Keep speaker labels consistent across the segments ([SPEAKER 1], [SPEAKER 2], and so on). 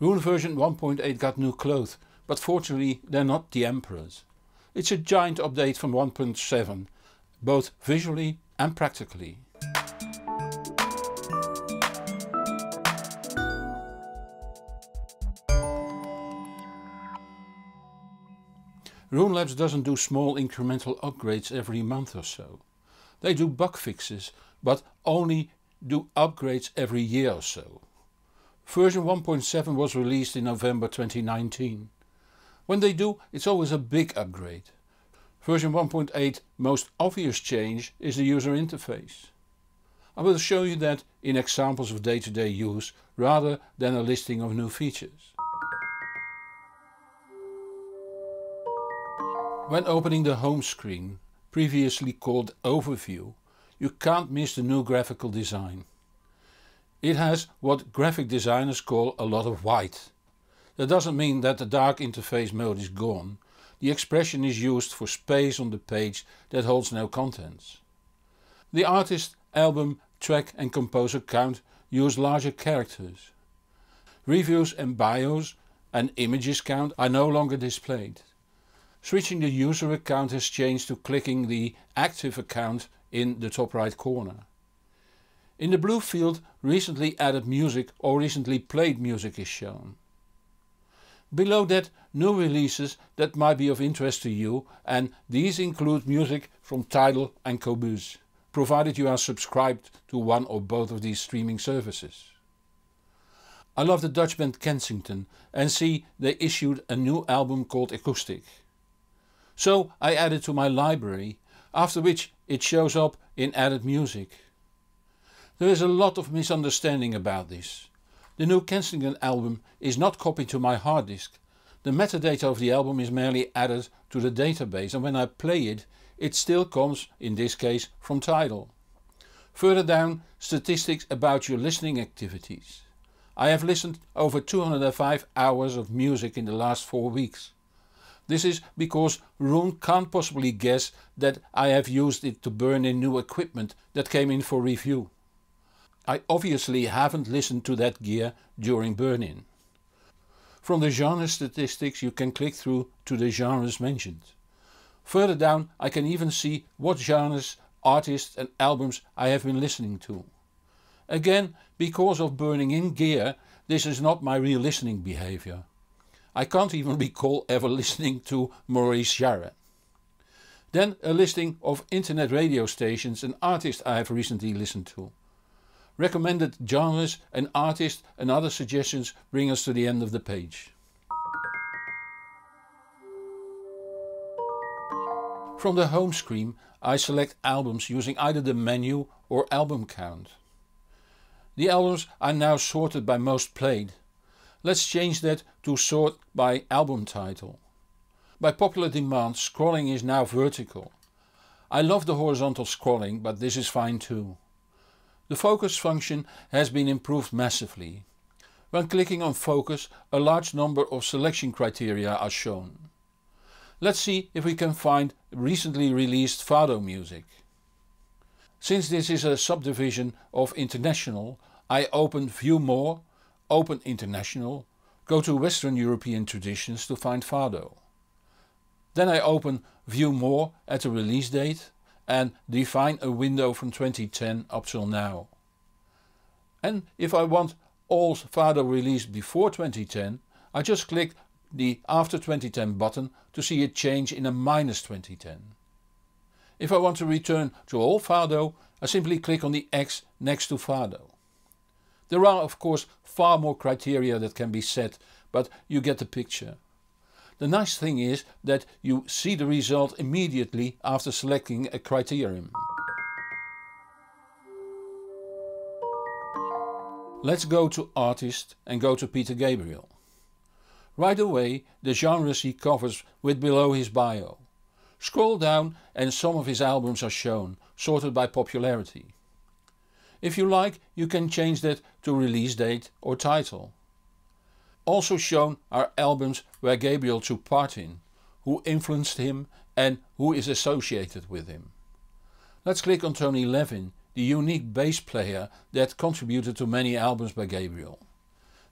[SPEAKER 1] Rune version 1.8 got new clothes, but fortunately they're not the Emperor's. It's a giant update from 1.7, both visually and practically. Labs doesn't do small incremental upgrades every month or so. They do bug fixes, but only do upgrades every year or so. Version 1.7 was released in November 2019. When they do, it's always a big upgrade. Version 1.8 most obvious change is the user interface. I will show you that in examples of day-to-day -day use rather than a listing of new features. When opening the home screen, previously called Overview, you can't miss the new graphical design. It has what graphic designers call a lot of white. That doesn't mean that the dark interface mode is gone. The expression is used for space on the page that holds no contents. The artist, album, track and composer count use larger characters. Reviews and bios and images count are no longer displayed. Switching the user account has changed to clicking the active account in the top right corner. In the blue field recently added music or recently played music is shown. Below that new releases that might be of interest to you and these include music from Tidal and Cobuz, provided you are subscribed to one or both of these streaming services. I love the Dutch band Kensington and see they issued a new album called Acoustic. So I added to my library, after which it shows up in added music. There is a lot of misunderstanding about this. The new Kensington album is not copied to my hard disk. The metadata of the album is merely added to the database and when I play it, it still comes, in this case, from Tidal. Further down, statistics about your listening activities. I have listened over 205 hours of music in the last 4 weeks. This is because Rune can't possibly guess that I have used it to burn in new equipment that came in for review. I obviously haven't listened to that gear during burn-in. From the genre statistics you can click through to the genres mentioned. Further down I can even see what genres, artists and albums I have been listening to. Again, because of burning in gear, this is not my real listening behavior. I can't even recall ever listening to Maurice Jarre. Then a listing of internet radio stations and artists I have recently listened to recommended genres and artists and other suggestions bring us to the end of the page. From the home screen I select albums using either the menu or album count. The albums are now sorted by most played. Let's change that to sort by album title. By popular demand scrolling is now vertical. I love the horizontal scrolling but this is fine too. The focus function has been improved massively. When clicking on focus a large number of selection criteria are shown. Let's see if we can find recently released Fado music. Since this is a subdivision of International, I open View More, open International, go to Western European Traditions to find Fado. Then I open View More at the release date and define a window from 2010 up till now. And if I want all FADO released before 2010, I just click the after 2010 button to see it change in a minus 2010. If I want to return to all FADO, I simply click on the X next to FADO. There are of course far more criteria that can be set, but you get the picture. The nice thing is that you see the result immediately after selecting a criterion. Let's go to Artist and go to Peter Gabriel. Right away the genres he covers with below his bio. Scroll down and some of his albums are shown, sorted by popularity. If you like you can change that to release date or title. Also shown are albums where Gabriel took part in, who influenced him and who is associated with him. Let's click on Tony Levin, the unique bass player that contributed to many albums by Gabriel.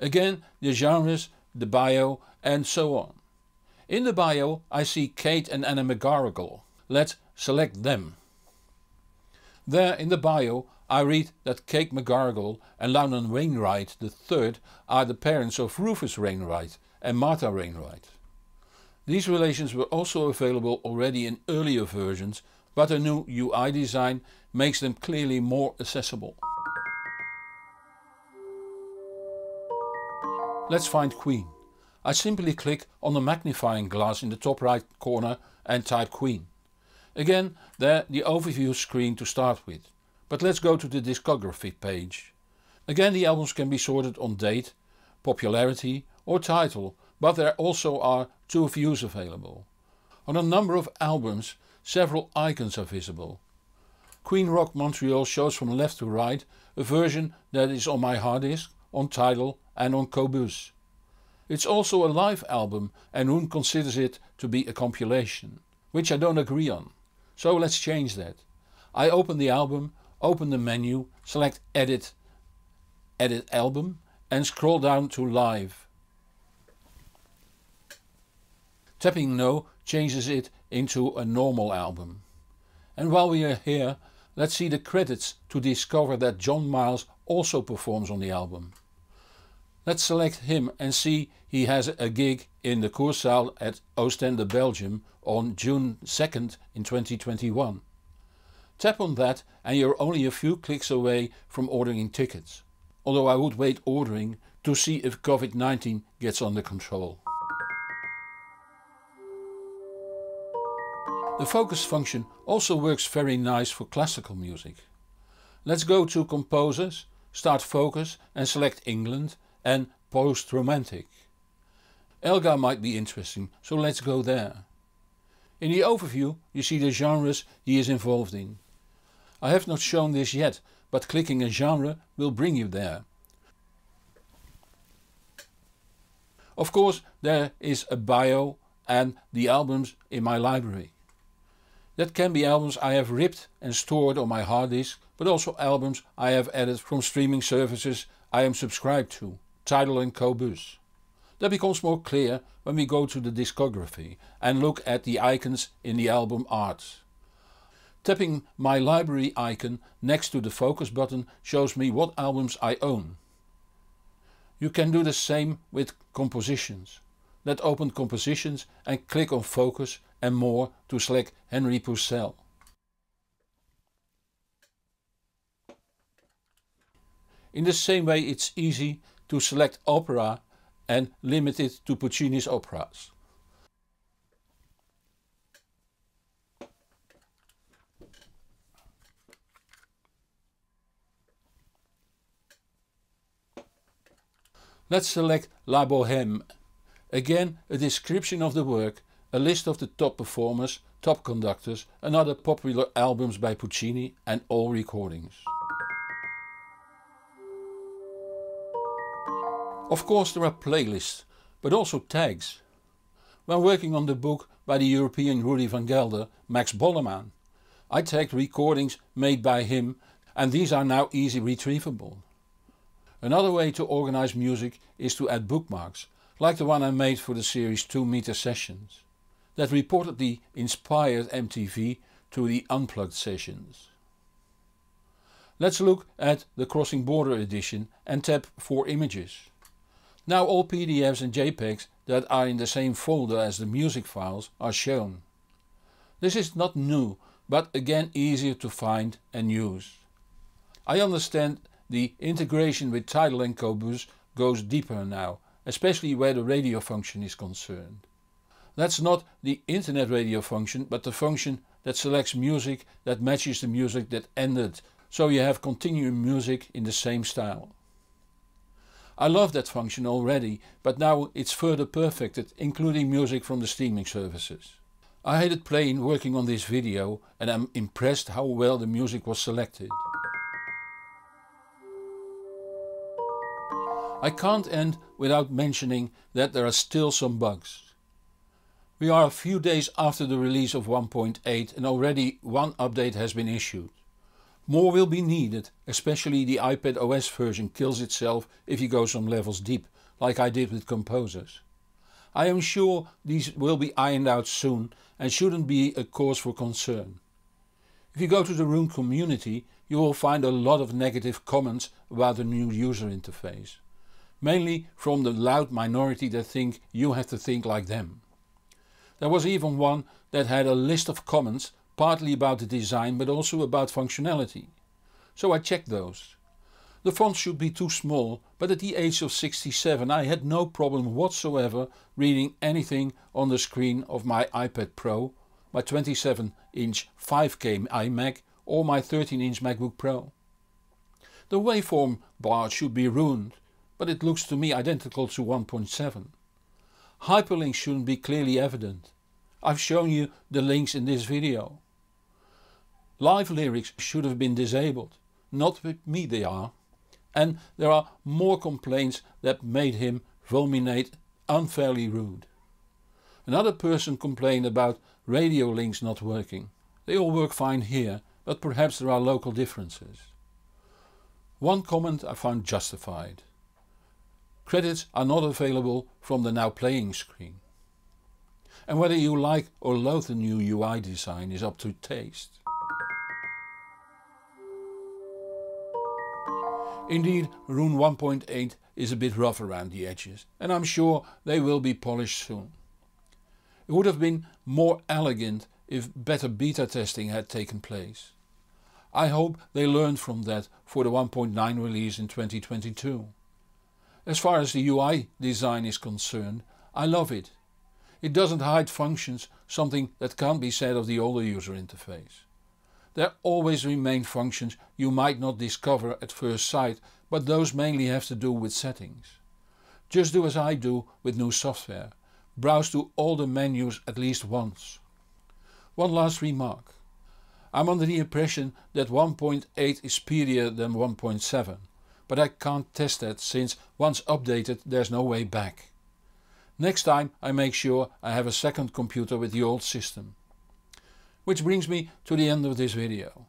[SPEAKER 1] Again the genres, the bio and so on. In the bio I see Kate and Anna McGarrigle. Let's select them. There in the bio I read that Kate McGargle and London Wainwright III are the parents of Rufus Wainwright and Martha Wainwright. These relations were also available already in earlier versions, but a new UI design makes them clearly more accessible. Let's find Queen. I simply click on the magnifying glass in the top right corner and type Queen. Again, there the overview screen to start with. But let's go to the discography page. Again the albums can be sorted on date, popularity or title, but there also are two views available. On a number of albums several icons are visible. Queen Rock Montreal shows from left to right a version that is on my hard disk, on Tidal and on Cobus. It's also a live album and Hoon considers it to be a compilation, which I don't agree on. So let's change that. I open the album open the menu, select Edit, Edit Album and scroll down to Live. Tapping No changes it into a normal album. And while we are here, let's see the credits to discover that John Miles also performs on the album. Let's select him and see he has a gig in the Kursaal at Oostende, Belgium on June 2nd in 2021. Tap on that and you're only a few clicks away from ordering tickets. Although I would wait ordering to see if COVID-19 gets under control. The focus function also works very nice for classical music. Let's go to Composers, start Focus and select England and Post-Romantic. Elgar might be interesting, so let's go there. In the overview you see the genres he is involved in. I have not shown this yet, but clicking a genre will bring you there. Of course there is a bio and the albums in my library. That can be albums I have ripped and stored on my hard disk, but also albums I have added from streaming services I am subscribed to, Tidal and Cobus. That becomes more clear when we go to the discography and look at the icons in the album art. Tapping my library icon next to the focus button shows me what albums I own. You can do the same with compositions. Let open compositions and click on focus and more to select Henry Purcell. In the same way it's easy to select opera and limit it to Puccini's operas. Let's select La Bohème. Again a description of the work, a list of the top performers, top conductors and other popular albums by Puccini and all recordings. Of course there are playlists, but also tags. When working on the book by the European Rudy van Gelder, Max Bolleman, I tagged recordings made by him and these are now easy retrievable. Another way to organize music is to add bookmarks, like the one I made for the series 2 meter sessions, that reportedly inspired MTV to the unplugged sessions. Let's look at the Crossing Border edition and tap for images. Now all PDFs and JPEGs that are in the same folder as the music files are shown. This is not new, but again easier to find and use. I understand the integration with tidal encoders goes deeper now, especially where the radio function is concerned. That's not the internet radio function, but the function that selects music that matches the music that ended, so you have continuing music in the same style. I love that function already, but now it's further perfected, including music from the streaming services. I had it playing working on this video and I'm impressed how well the music was selected. I can't end without mentioning that there are still some bugs. We are a few days after the release of 1.8 and already one update has been issued. More will be needed, especially the iPad OS version kills itself if you go some levels deep, like I did with composers. I am sure these will be ironed out soon and shouldn't be a cause for concern. If you go to the Room community you will find a lot of negative comments about the new user interface mainly from the loud minority that think you have to think like them. There was even one that had a list of comments partly about the design but also about functionality. So I checked those. The font should be too small but at the age of 67 I had no problem whatsoever reading anything on the screen of my iPad Pro, my 27 inch 5K iMac or my 13 inch MacBook Pro. The waveform bar should be ruined but it looks to me identical to 1.7. Hyperlinks shouldn't be clearly evident. I've shown you the links in this video. Live lyrics should have been disabled, not with me they are. And there are more complaints that made him vulminate unfairly rude. Another person complained about radio links not working. They all work fine here, but perhaps there are local differences. One comment I found justified. Credits are not available from the Now Playing screen. And whether you like or loathe the new UI design is up to taste. Indeed, Rune 1.8 is a bit rough around the edges and I'm sure they will be polished soon. It would have been more elegant if better beta testing had taken place. I hope they learned from that for the 1.9 release in 2022. As far as the UI design is concerned, I love it. It doesn't hide functions, something that can't be said of the older user interface. There always remain functions you might not discover at first sight, but those mainly have to do with settings. Just do as I do with new software. Browse to all the menus at least once. One last remark. I'm under the impression that 1.8 is speedier than 1.7 but I can't test that since once updated there's no way back. Next time I make sure I have a second computer with the old system. Which brings me to the end of this video.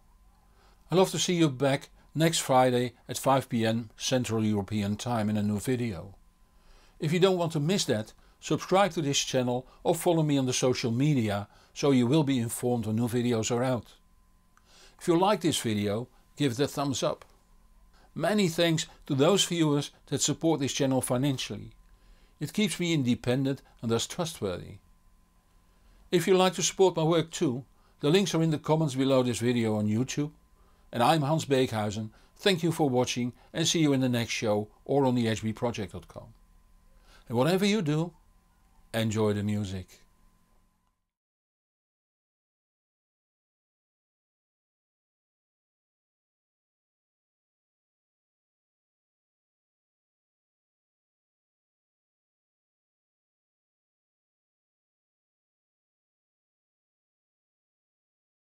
[SPEAKER 1] I love to see you back next Friday at 5pm Central European time in a new video. If you don't want to miss that, subscribe to this channel or follow me on the social media so you will be informed when new videos are out. If you like this video, give it a thumbs up. Many thanks to those viewers that support this channel financially. It keeps me independent and thus trustworthy. If you like to support my work too, the links are in the comments below this video on YouTube. And I'm Hans Beekhuizen, thank you for watching and see you in the next show or on thehbproject.com. And whatever you do, enjoy the music.